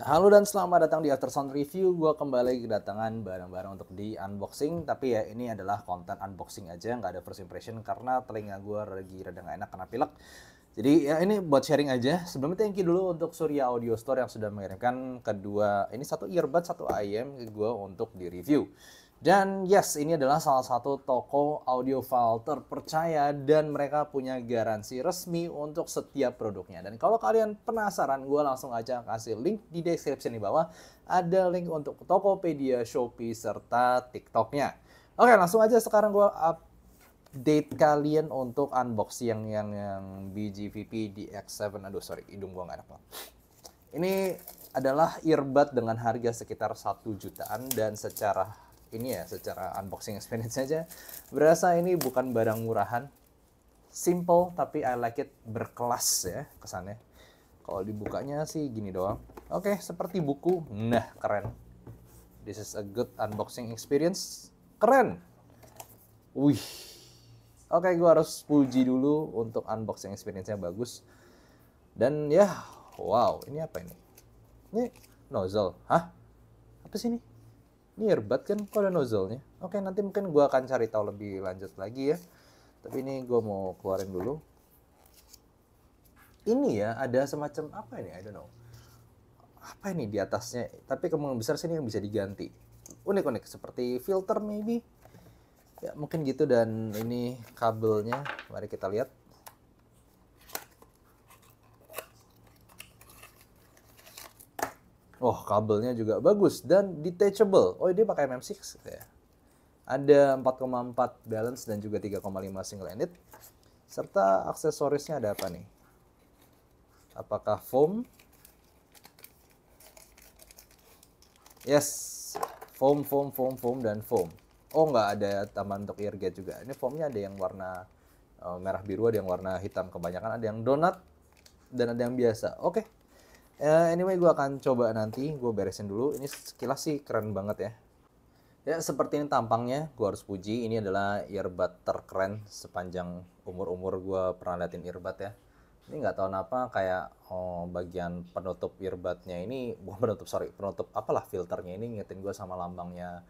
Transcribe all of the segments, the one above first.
halo dan selamat datang di After Sound Review. Gua kembali kedatangan barang-barang untuk di unboxing. Tapi ya ini adalah konten unboxing aja, nggak ada first impression karena telinga gua lagi rada nggak enak karena pilek. Jadi ya ini buat sharing aja. Sebelumnya thank you dulu untuk Surya Audio Store yang sudah mengirimkan kedua, ini satu earbud, satu IM ke gue untuk di review. Dan yes, ini adalah salah satu toko audio file terpercaya dan mereka punya garansi resmi untuk setiap produknya. Dan kalau kalian penasaran, gue langsung aja kasih link di description di bawah. Ada link untuk Tokopedia, Shopee, serta TikToknya. Oke, langsung aja sekarang gue update kalian untuk unboxing yang yang, yang BGVP DX7. Aduh, sorry, hidung gue nggak enak banget. Ini adalah earbud dengan harga sekitar satu jutaan dan secara ini ya secara unboxing experience aja berasa ini bukan barang murahan simple tapi I like it berkelas ya kesannya kalau dibukanya sih gini doang oke okay, seperti buku nah keren this is a good unboxing experience keren wih oke okay, gue harus puji dulu untuk unboxing experience-nya bagus dan ya wow ini apa ini ini nozzle hah apa sih ini ini earbud kan kok ada nozzle-nya oke nanti mungkin gue akan cari tahu lebih lanjut lagi ya tapi ini gue mau keluarin dulu ini ya ada semacam apa ini I don't know apa ini di atasnya tapi kemungkinan besar sini yang bisa diganti unik-unik seperti filter maybe ya mungkin gitu dan ini kabelnya mari kita lihat Oh, kabelnya juga bagus dan detachable. Oh, dia pakai MM6 ya. Ada 4,4 balance dan juga 3,5 single ended. Serta aksesorisnya ada apa nih? Apakah foam? Yes, foam, foam, foam, foam, dan foam. Oh, nggak ada taman untuk ear gate juga. Ini foamnya ada yang warna eh, merah biru, ada yang warna hitam kebanyakan, ada yang donat, dan ada yang biasa. Oke, okay. Uh, anyway, gue akan coba nanti. Gue beresin dulu. Ini sekilas sih keren banget ya. Ya, seperti ini tampangnya. Gue harus puji. Ini adalah earbud terkeren sepanjang umur-umur gue pernah liatin earbud ya. Ini nggak tahu kenapa kayak oh, bagian penutup earbudnya ini, bukan penutup, sorry, penutup apalah filternya ini ngingetin gue sama lambangnya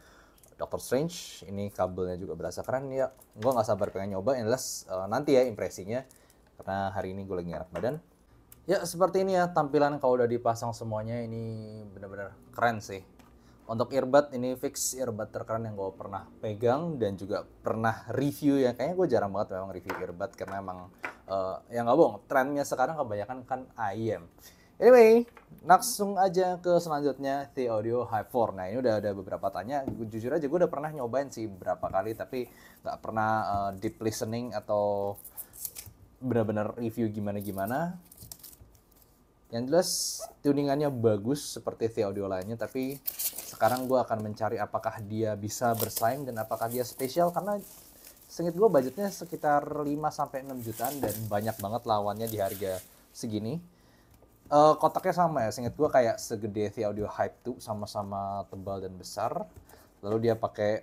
Doctor Strange. Ini kabelnya juga berasa keren. Ya, gue nggak sabar pengen nyoba. Unless uh, nanti ya impresinya. Karena hari ini gue lagi enak badan Ya seperti ini ya tampilan kalau udah dipasang semuanya ini bener-bener keren sih. Untuk earbud ini fix earbud terkeren yang gue pernah pegang dan juga pernah review ya. Kayaknya gue jarang banget memang review earbud karena emang uh, eh, yang nggak bohong trennya sekarang kebanyakan kan IM. Anyway, langsung aja ke selanjutnya The Audio High 4. Nah ini udah ada beberapa tanya, jujur aja gue udah pernah nyobain sih berapa kali tapi gak pernah uh, deep listening atau benar-benar review gimana-gimana yang jelas tuningannya bagus seperti The Audio lainnya tapi sekarang gue akan mencari apakah dia bisa bersaing dan apakah dia spesial karena sengit gue budgetnya sekitar 5 sampai 6 jutaan dan banyak banget lawannya di harga segini uh, kotaknya sama ya sengit gue kayak segede The Audio Hype tuh sama-sama tebal dan besar lalu dia pakai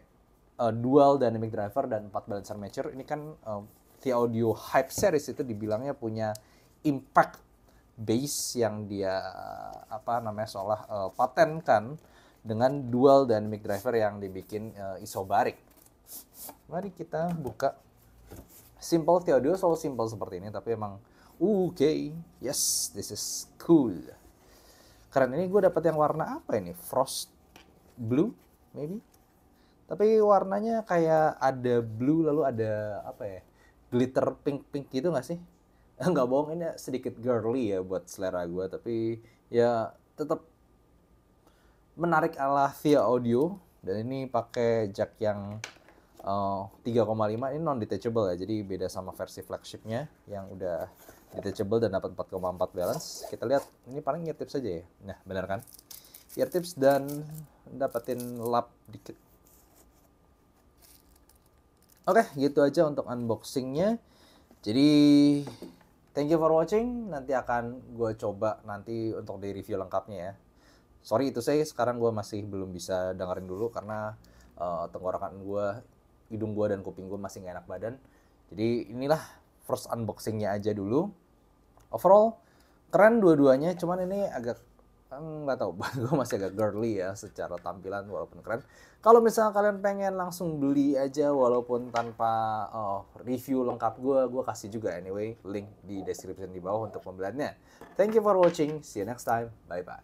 uh, dual dynamic driver dan 4 balancer matcher ini kan uh, eh, The Audio Hype series itu dibilangnya punya impact base yang dia apa namanya seolah uh, patenkan dengan dual dynamic driver yang dibikin uh, eh, isobarik. Mari kita buka simple Theodio selalu simple seperti ini tapi emang oke uh, okay, yes this is cool. Keren ini gue dapat yang warna apa ini? Frost blue maybe. Tapi warnanya kayak ada blue lalu ada apa ya? Glitter pink pink gitu nggak sih? nggak bohong ini sedikit girly ya buat selera gue tapi ya tetap menarik ala via audio dan ini pakai jack yang uh, eh, 3,5 ini non detachable ya jadi beda sama versi flagshipnya yang udah detachable dan dapat 4,4 balance kita lihat ini paling ear tips saja ya nah benar kan ear tips dan dapetin lap dikit oke okay, gitu aja untuk unboxingnya jadi Thank you for watching. Nanti akan gue coba nanti untuk di review lengkapnya ya. Sorry itu saya sekarang gue masih belum bisa dengerin dulu karena uh, tenggorokan gue, hidung gue dan kuping gue masih nggak enak badan. Jadi inilah first unboxingnya aja dulu. Overall keren dua-duanya, cuman ini agak nggak tahu gue masih agak girly ya secara tampilan walaupun keren kalau misalnya kalian pengen langsung beli aja walaupun tanpa oh, review lengkap gue gue kasih juga anyway link di description di bawah untuk pembeliannya thank you for watching see you next time bye bye